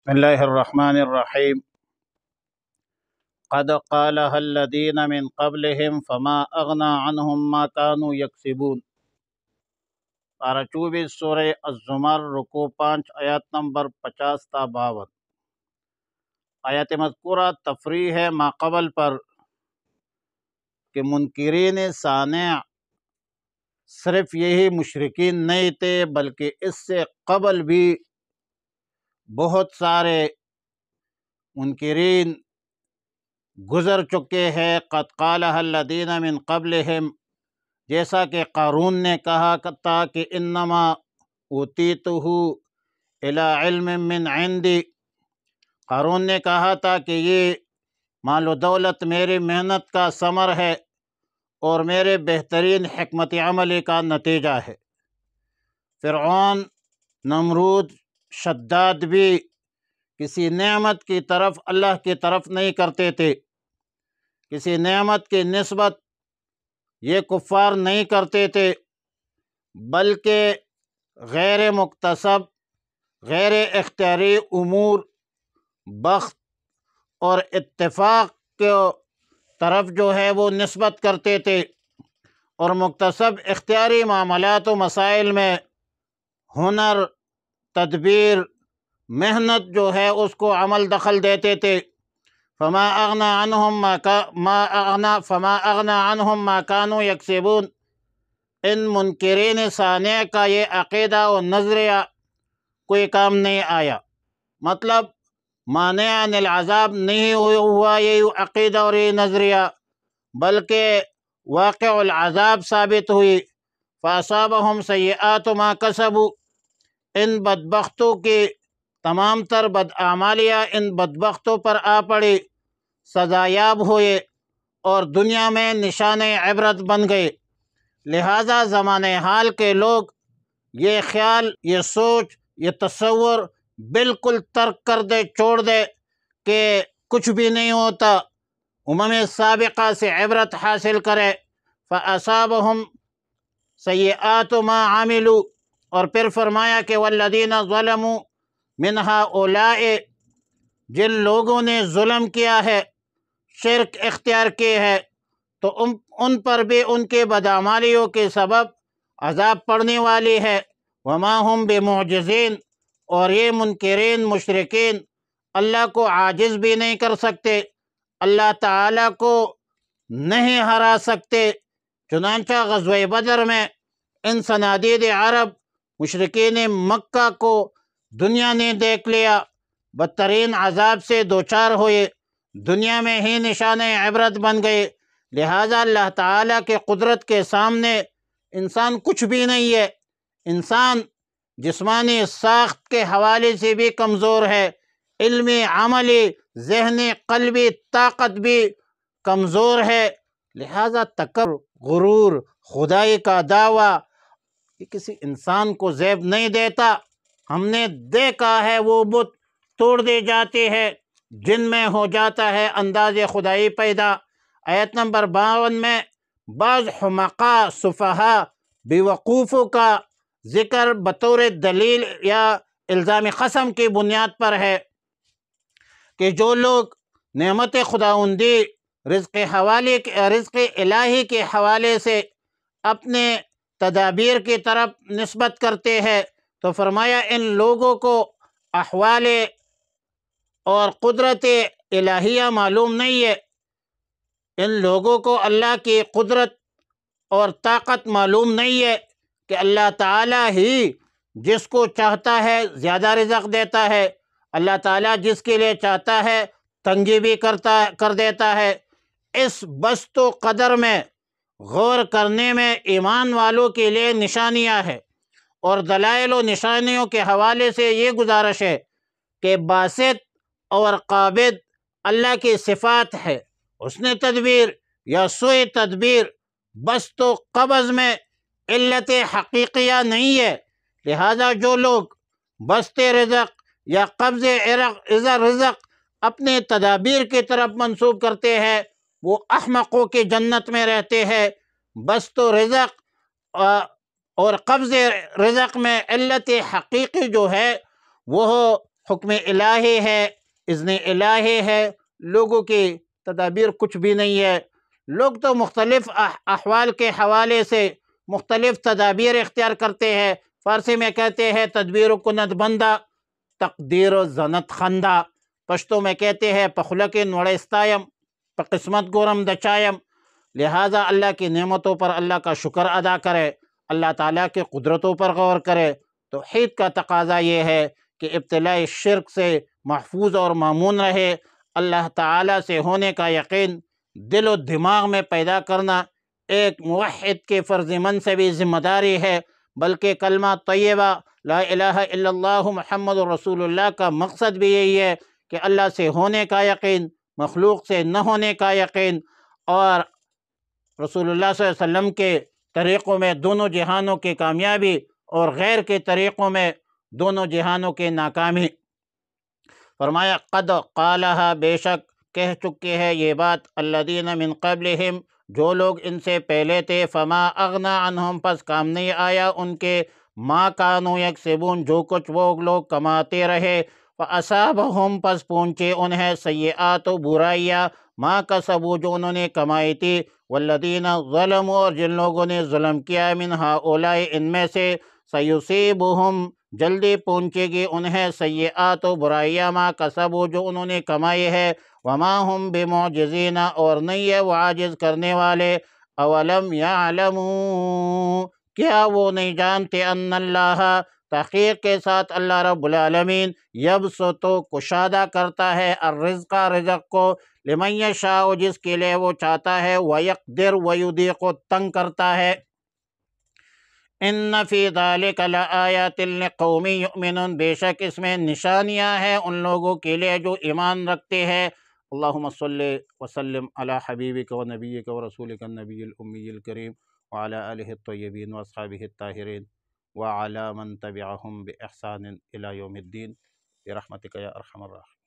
بسم اللہ الرحمن الرحیم قد قالها الذين من قبلهم فما اغنا عنهم ما كانوا يكسبون پارہ چوبیس سورہ الزمر رکو پانچ آیات نمبر پچاس تا باون آیات مذکورہ تفریح ما قبل پر کہ منکرین سانع صرف یہی مشرقین نہیں تھے بلکہ اس سے قبل بھی بہت سارے منکرین گزر چکے قد قالہ اللہ دینہ من قبلہم جیسا کہ قارون نے کہا تھا کہ انما اوتی تو ہو علم عندی قارون نے کہا تھا کہ یہ مال و دولت میری محنت کا ثمر ہے اور میرے بہترین حکمت عملی کا نتیجہ ہے فرعون نمرود شداد بھی کسی نعمت کی طرف اللہ کی طرف نہیں کرتے تھے کسی نعمت کی نسبت یہ کفار نہیں کرتے تھے بلکہ غیر مقتصب غیر اختیاری امور بخت اور اتفاق کے طرف جو ہے وہ نسبت کرتے تھے اور مقتصب اختیاری معاملات و مسائل میں ہنر تدبیر محنت جو ہے اس کو عمل دخل دیتے تھے پماں ما اغنا فما اغنا عنہم ما کانو یکسبون ان منکرین سانحہ کا یہ عقیدہ و نظریہ کوئی کام نہیں آیا مطلب عن العذاب نہیں ہوا یہ عقیدہ اور یہ نظریہ بلکہ واقع العذاب ثابت ہوئی فاصابہم سیئات ما کسبو ان بدبختوں کے تمام تر بدعمالیہ ان بدبختوں پر آ پڑے سزایاب ہوئے اور دنیا میں نشان عبرت بن گئے لہذا زمان حال کے لوگ یہ خیال یہ سوچ یہ تصور بالکل ترک کر دے چھوڑ دے کہ کچھ بھی نہیں ہوتا امم سابقہ سے عبرت حاصل کرے فصاب ہم سی آتما عاملو اور پھر فرمایا کہ والذین ظلم منہا اولائے جن لوگوں نے ظلم کیا ہے شرک اختیار کی ہے تو ان پر بھی ان کے بدامالیوں کے سبب عذاب پڑنے والی ہے وما ہم بمعجزین معجزین اور یہ منکرین مشرقین اللہ کو عاجز بھی نہیں کر سکتے اللہ تعالیٰ کو نہیں ہرا سکتے چنانچہ غزوہ بدر میں ان سنادید عرب مشرقین مکہ کو دنیا نے دیکھ لیا بدترین عذاب سے دوچار ہوئے دنیا میں ہی نشان عبرت بن گئے لہٰذا اللہ تعالیٰ کے قدرت کے سامنے انسان کچھ بھی نہیں ہے انسان جسمانی ساخت کے حوالے سے بھی کمزور ہے علمی عملی ذہنی قلبی طاقت بھی کمزور ہے لہذا تکر غرور خدائی کا دعویٰ کہ کسی انسان کو زیب نہیں دیتا ہم نے دیکھا ہے وہ بت توڑ دی جاتی ہے جن میں ہو جاتا ہے انداز خدائی پیدا ایت نمبر باون میں بعض حمقہ صفحہ بیوقوفوں کا ذکر بطور دلیل یا الزام قسم کی بنیاد پر ہے کہ جو لوگ نعمت خدا اندی حوالے رزق الہی کے حوالے سے اپنے تدابیر کی طرف نسبت کرتے ہیں تو فرمایا ان لوگوں کو احوال اور قدرت الہیہ معلوم نہیں ہے ان لوگوں کو اللہ کی قدرت اور طاقت معلوم نہیں ہے کہ اللہ تعالیٰ ہی جس کو چاہتا ہے زیادہ رزق دیتا ہے اللہ تعالیٰ جس کے لیے چاہتا ہے تنگی بھی کرتا کر دیتا ہے اس بست و قدر میں غور کرنے میں ایمان والوں کے لیے نشانیاں ہے اور دلائل و نشانیوں کے حوالے سے یہ گزارش ہے کہ باسط اور قابد اللہ کی صفات ہے اس نے تدبیر یا سوئے تدبیر بس تو قبض میں علت حقیقیہ نہیں ہے لہذا جو لوگ بست رزق یا قبض ارغ رزق اپنے تدابیر کی طرف منصوب کرتے ہیں وہ احمقوں کے جنت میں رہتے ہیں بست و رزق اور قبض رزق میں علت حقیقی جو ہے وہ حکم الہی ہے اذن الہی ہے لوگوں کی تدابیر کچھ بھی نہیں ہے لوگ تو مختلف احوال کے حوالے سے مختلف تدابیر اختیار کرتے ہیں فارسی میں کہتے ہیں تدبیر و کنت بندہ تقدیر و زنت خندہ پشتوں میں کہتے ہیں پخلق نوڑستائم قسمت گورم دچائم لہٰذا اللہ کی نعمتوں پر اللہ کا شکر ادا کرے اللہ تعالیٰ کے قدرتوں پر غور کرے توحید کا تقاضا یہ ہے کہ ابتلاع شرک سے محفوظ اور معمون رہے اللہ تعالیٰ سے ہونے کا یقین دل و دماغ میں پیدا کرنا ایک موحد کے فرض من سے بھی ذمہ داری ہے بلکہ کلمہ طیبہ لا الہ الا اللہ محمد رسول اللہ کا مقصد بھی یہی ہے کہ اللہ سے ہونے کا یقین مخلوق سے نہ ہونے کا یقین اور رسول اللہ صلی اللہ علیہ وسلم کے طریقوں میں دونوں جہانوں کی کامیابی اور غیر کے طریقوں میں دونوں جہانوں کے ناکامی فرمایا قد قالہ بے شک کہہ چکے ہے یہ بات اللہ من قبلہم جو لوگ ان سے پہلے تھے فما اغنا عنہم پس کام نہیں آیا ان کے ماں کانو یک سبون جو کچھ وہ لوگ کماتے رہے اصاب ہم پس پہنچے انہیں سیئات و برائیہ برائیاں ماں کا جو انہوں نے کمائی تھی والذین ظلم اور جن لوگوں نے ظلم کیا من ہا اولا ان میں سے سیوسیب جلدی پہنچے گی انہیں سیئات و برائیاں ماں کا جو انہوں نے کمائی ہے وما ہم بے اور نئے وعاجز کرنے والے اولم یعلمو کیا وہ نہیں جانتے ان اللہ تحقیق کے ساتھ اللہ رب العالمین یب تو کشادہ کرتا ہے الرزق رزق کو لمن شاہ جس کے لیے وہ چاہتا ہے ویقدر ویدی کو تنگ کرتا ہے ان کل آیا تلن قومی یوم بے شک اس میں نشانیاں ہیں ان لوگوں کے لیے جو ایمان رکھتے ہیں اللہم صلی وسلم حبیبک و نبیک و رسولک النبی الامی الكریم وعلى آلہ الطیبین و اصحابہ الطاہرین وعلى من تبعهم بإحسان إلى يوم الدين برحمتك يا أرحم الراحمين